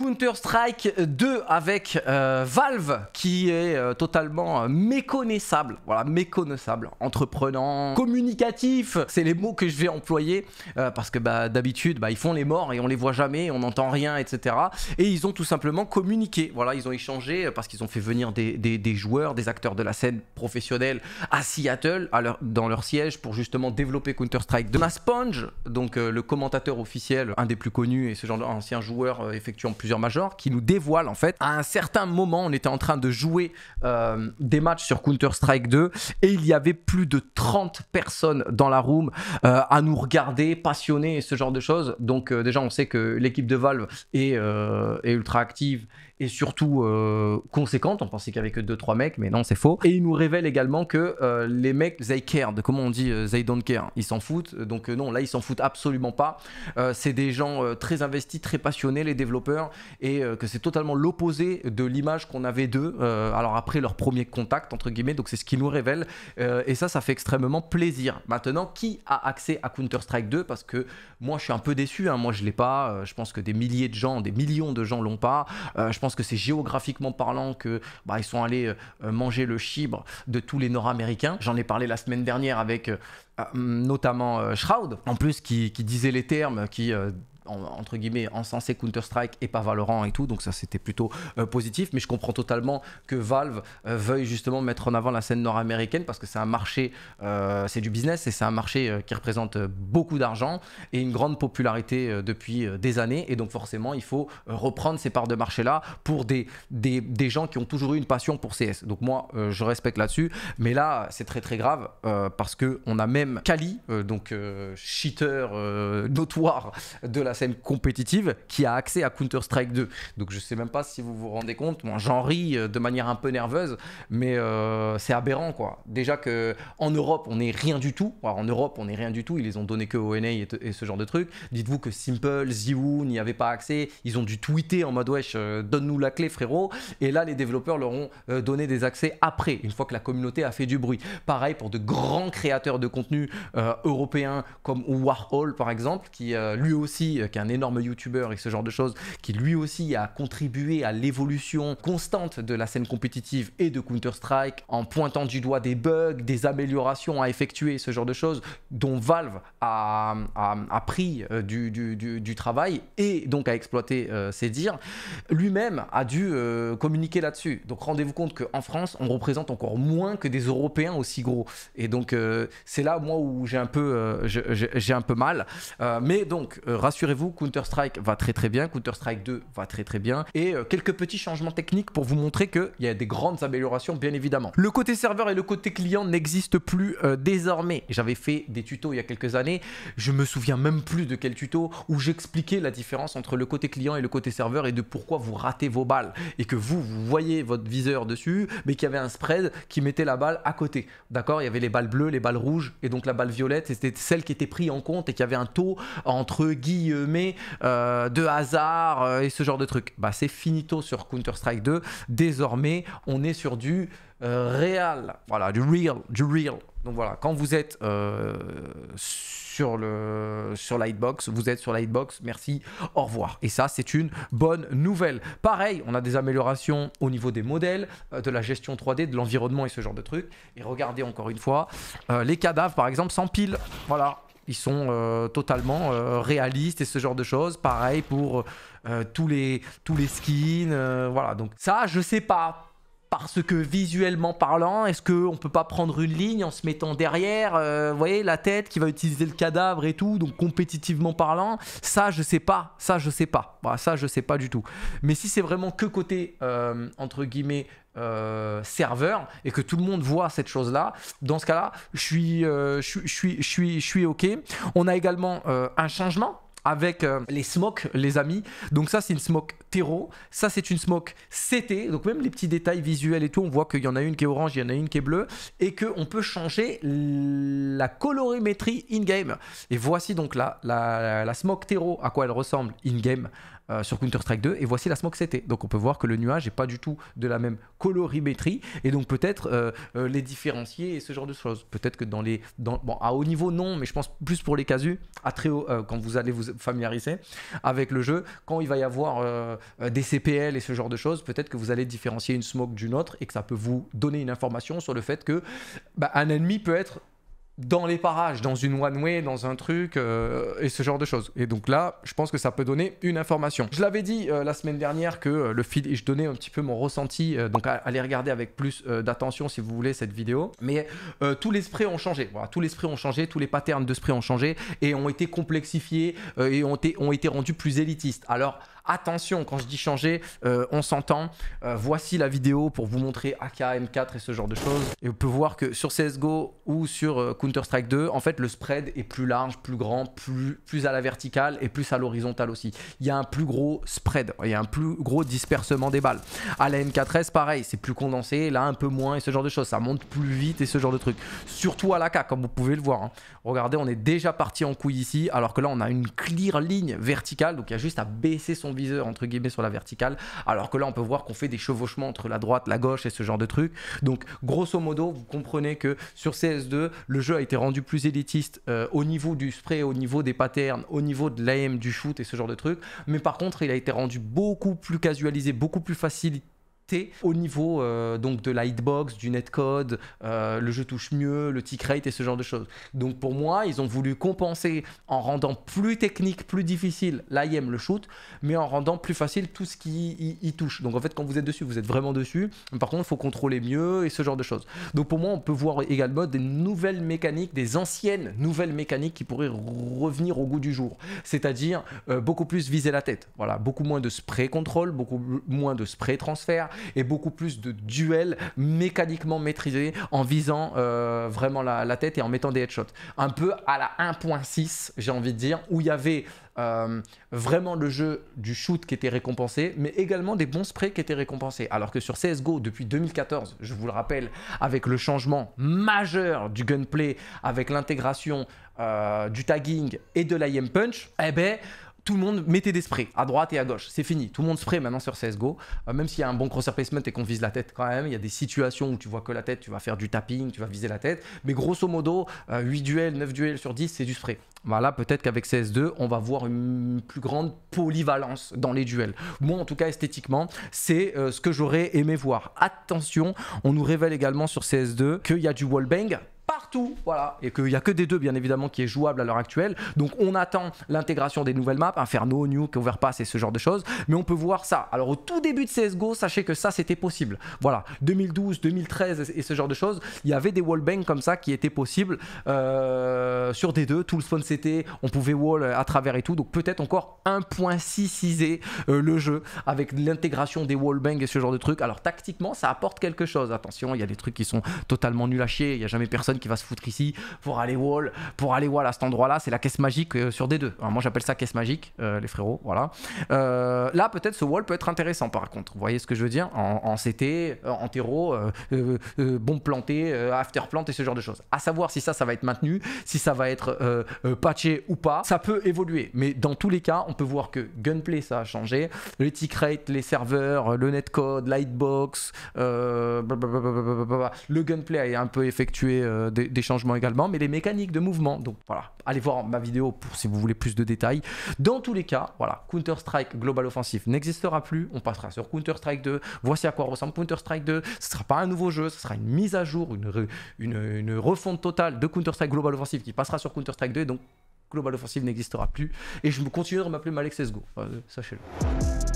Counter-Strike 2 avec euh, Valve qui est euh, totalement euh, méconnaissable, voilà, méconnaissable, entreprenant, communicatif, c'est les mots que je vais employer parce que bah, d'habitude bah, ils font les morts et on les voit jamais, on n'entend rien, etc. Et ils ont tout simplement communiqué, voilà, ils ont échangé parce qu'ils ont fait venir des, joueurs, des acteurs de la scène professionnelle à Seattle, dans leur siège pour justement développer Counter-Strike 2. ma Sponge, donc le commentateur officiel, un des plus connus et ce genre d'ancien joueur effectuant plusieurs major qui nous dévoile en fait à un certain moment, on était en train de jouer euh, des matchs sur Counter-Strike 2 et il y avait plus de 30 personnes dans la room euh, à nous regarder, passionnés ce genre de choses. Donc euh, déjà, on sait que l'équipe de Valve est, est ultra active et surtout euh, conséquente. On pensait qu'il n'y avait que 2-3 mecs, mais non, c'est faux. Et il nous révèle également que euh, les mecs, they cared, comment on dit, they euh, don't care, ils s'en foutent. Donc non, là, ils s'en foutent absolument pas. c'est des gens très investis, très passionnés, les développeurs, et que c'est totalement l'opposé de l'image qu'on avait d'eux. alors après leur premier contact, entre guillemets, donc c'est ce qu'ils nous révèle et ça, ça fait extrêmement plaisir. Maintenant, qui a accès à Counter-Strike 2 Parce que moi, je suis un peu déçu. Hein. Moi, je l'ai pas. je pense que des milliers de gens, des millions de gens l'ont pas. je pense que c'est géographiquement parlant que bah, ils sont allés euh, euh, manger le chibre de tous les Nord-Américains. J'en ai parlé la semaine dernière avec euh, notamment Shroud, en plus qui disait les termes qui entre guillemets encensé Counter-Strike et pas Valorant et tout, donc ça c'était plutôt euh, positif. Mais je comprends totalement que Valve euh, veuille justement mettre en avant la scène nord-américaine parce que c'est un marché, euh, c'est du business et c'est un marché qui représente beaucoup d'argent et une grande popularité depuis des années. Et donc forcément, il faut reprendre ces parts de marché là pour des, des, des gens qui ont toujours eu une passion pour CS. Donc moi, je respecte là-dessus, mais là c'est très très grave parce que on a même Kali, donc cheater notoire de la compétitive qui a accès à Counter-Strike 2. Donc je sais même pas si vous vous rendez compte, moi j'en ris euh, de manière un peu nerveuse, mais euh, c'est aberrant quoi. Déjà que en Europe on n'est rien du tout, en Europe on n'est rien du tout, ils les ont donné que ONA et, et ce genre de trucs. Dites-vous que Simple, Ziwoo n'y avait pas accès, ils ont dû tweeter en mode wesh, euh, donne-nous la clé frérot, et là les développeurs leur ont donné des accès après, une fois que la communauté a fait du bruit. Pareil pour de grands créateurs de contenu européens comme Warhol par exemple, qui lui aussi euh, qui est un énorme youtubeur et ce genre de choses, qui lui aussi a contribué à l'évolution constante de la scène compétitive et de Counter-Strike en pointant du doigt des bugs, des améliorations à effectuer, ce genre de choses, dont Valve a, a, a pris euh, du, du, du, travail et donc a exploité euh, ses dires, lui-même a dû communiquer là-dessus. Donc rendez-vous compte qu'en France, on représente encore moins que des Européens aussi gros. Et donc c'est là, moi, où j'ai un peu, j'ai un peu mal. mais donc, rassurez vous vous Counter-Strike va très très bien, Counter-Strike 2 va très très bien, et euh, quelques petits changements techniques pour vous montrer qu'il y a des grandes améliorations, bien évidemment. Le côté serveur et le côté client n'existent plus euh, désormais. J'avais fait des tutos il y a quelques années, je me souviens même plus de quel tuto, où j'expliquais la différence entre le côté client et le côté serveur et de pourquoi vous ratez vos balles, et que vous, vous voyez votre viseur dessus, mais qu'il y avait un spread qui mettait la balle à côté. D'accord Il y avait les balles bleues, les balles rouges, et donc la balle violette, c'était celle qui était prise en compte et qui avait un taux entre guillemets mais euh, de hasard euh, et ce genre de truc. Bah, c'est finito sur Counter-Strike 2. Désormais, on est sur du euh, réel. Voilà, du real, du real. Donc voilà, quand vous êtes sur, le, sur Lightbox, vous êtes sur Lightbox, merci, au revoir. Et ça, c'est une bonne nouvelle. Pareil, on a des améliorations au niveau des modèles, de la gestion 3D, de l'environnement et ce genre de trucs. Et regardez encore une fois, les cadavres, par exemple, s'empilent. Voilà, ils sont euh, totalement euh, réalistes et ce genre de choses. Pareil pour euh, tous, les, tous les skins. voilà, donc ça, je sais pas parce que visuellement parlant, est-ce qu'on ne peut pas prendre une ligne en se mettant derrière, euh, voyez, la tête qui va utiliser le cadavre et tout, donc compétitivement parlant, ça je sais pas, ça je sais pas, bah, ça je sais pas du tout. Mais si c'est vraiment que côté, euh, entre guillemets, euh, serveur et que tout le monde voit cette chose là dans ce cas là je suis je suis je suis je suis ok on a également un changement avec euh, les smokes, les amis. Donc ça, c'est une smoke terreau. Ça, c'est une smoke CT. Donc même les petits détails visuels et tout, on voit qu'il y en a une qui est orange, il y en a une qui est bleue. Et qu'on peut changer la colorimétrie in-game. Et voici donc là, la, la, la smoke terreau, à quoi elle ressemble in-game. Euh, sur Counter-Strike 2 et voici la smoke CT. Donc on peut voir que le nuage est pas du tout de la même colorimétrie et donc peut-être euh, euh, les différencier et ce genre de choses. Peut-être que dans les... Dans, bon, à haut niveau non, mais je pense plus pour les casus, à très haut, quand vous allez vous familiariser avec le jeu, quand il va y avoir des CPL et ce genre de choses, peut-être que vous allez différencier une smoke d'une autre et que ça peut vous donner une information sur le fait que bah, un ennemi peut être dans les parages, dans une one-way, dans un truc, euh, et ce genre de choses. Et donc là, je pense que ça peut donner une information. Je l'avais dit euh, la semaine dernière que euh, le feed, et je donnais un petit peu mon ressenti, donc allez regarder avec plus d'attention si vous voulez cette vidéo. Mais tous les sprays ont changé, voilà, tous les sprays ont changé, tous les patterns de sprays ont changé, et ont été complexifiés, et ont ont été rendus plus élitistes. Alors, Attention, quand je dis changer, euh, on s'entend. Euh, voici la vidéo pour vous montrer AK, M4 et ce genre de choses. Et on peut voir que sur CSGO ou sur euh, Counter-Strike 2, en fait, le spread est plus large, plus grand, plus, plus à la verticale et plus à l'horizontale aussi. Il y a un plus gros spread, il y a un plus gros dispersement des balles. À la M4S, pareil, c'est plus condensé, là un peu moins et ce genre de choses. Ça monte plus vite et ce genre de trucs. Surtout à l'AK, comme vous pouvez le voir. Hein. Regardez, on est déjà parti en couille ici, alors que là, on a une clear ligne verticale, donc il y a juste à baisser son entre guillemets sur la verticale. Alors que là, on peut voir qu'on fait des chevauchements entre la droite, la gauche et ce genre de truc. Donc, grosso modo, vous comprenez que sur CS2, le jeu a été rendu plus élitiste euh, au niveau du spray, au niveau des patterns, au niveau de l'AM, du shoot et ce genre de truc. Mais par contre, il a été rendu beaucoup plus casualisé, beaucoup plus facile au niveau euh, donc de la du netcode, euh, le jeu touche mieux, le tick rate et ce genre de choses. Donc pour moi, ils ont voulu compenser en rendant plus technique, plus difficile l'IM, le shoot, mais en rendant plus facile tout ce qui y, touche. Donc en fait, quand vous êtes dessus, vous êtes vraiment dessus. Par contre, il faut contrôler mieux et ce genre de choses. Donc pour moi, on peut voir également des nouvelles mécaniques, des anciennes nouvelles mécaniques qui pourraient revenir au goût du jour. C'est-à-dire euh, beaucoup plus viser la tête. Voilà, beaucoup moins de spray contrôle, beaucoup moins de spray transfert, et beaucoup plus de duels mécaniquement maîtrisés en visant euh, vraiment la, tête et en mettant des headshots. Un peu à la 1.6, j'ai envie de dire, où il y avait euh, vraiment le jeu du shoot qui était récompensé, mais également des bons sprays qui étaient récompensés. Alors que sur CSGO, depuis 2014, je vous le rappelle, avec le changement majeur du gunplay, avec l'intégration euh, du tagging et de l'IM punch, eh ben tout le monde mettait des sprays à droite et à gauche. C'est fini. Tout le monde spray maintenant sur CSGO. Euh, même s'il y a un bon crosshair placement et qu'on vise la tête quand même, il y a des situations où tu vois que la tête, tu vas faire du tapping, tu vas viser la tête. Mais grosso modo, 8 euh, duels, 9 duels sur 10, c'est du spray. Voilà, peut-être qu'avec CS2, on va voir une plus grande polyvalence dans les duels. Moi, en tout cas, esthétiquement, c'est euh, ce que j'aurais aimé voir. Attention, on nous révèle également sur CS2 qu'il y a du wallbang partout, voilà, et qu'il n'y a que des deux bien évidemment qui est jouable à l'heure actuelle. Donc on attend l'intégration des nouvelles maps, Inferno, Nuke, Overpass et ce genre de choses, mais on peut voir ça. Alors au tout début de CSGO, sachez que ça c'était possible. Voilà, 2012, 2013 et ce genre de choses, il y avait des wallbangs comme ça qui étaient possibles euh, sur des deux, tout le spawn c'était, on pouvait wall à travers et tout, donc peut-être encore 1.6 euh, le jeu avec l'intégration des wallbangs et ce genre de trucs. Alors tactiquement, ça apporte quelque chose. Attention, il y a des trucs qui sont totalement nul à chier, il n'y a jamais personne qui va se foutre ici pour aller wall, pour aller wall à cet endroit-là. C'est la caisse magique euh, sur D2. moi j'appelle ça caisse magique, euh, les frérots. Voilà. Euh, là peut-être ce wall peut être intéressant par contre. Vous voyez ce que je veux dire en, CT, en terreau, bombe bon planté, after plant et ce genre de choses. À savoir si ça, ça va être maintenu, si ça va être patché ou pas. Ça peut évoluer, mais dans tous les cas, on peut voir que gunplay ça a changé, les tick rate, les serveurs, le netcode, lightbox, le gunplay a un peu effectué des, changements également, mais les mécaniques de mouvement. Donc voilà, allez voir ma vidéo pour si vous voulez plus de détails. Dans tous les cas, voilà, Counter-Strike Global Offensive n'existera plus. On passera sur Counter-Strike 2. Voici à quoi ressemble Counter-Strike 2. Ce sera pas un nouveau jeu, ce sera une mise à jour, une, une, refonte totale de Counter-Strike Global Offensive qui passera sur Counter-Strike 2. donc Global Offensive n'existera plus. Et je continuerai de m'appeler Malek Sesgo, euh, Sachez-le.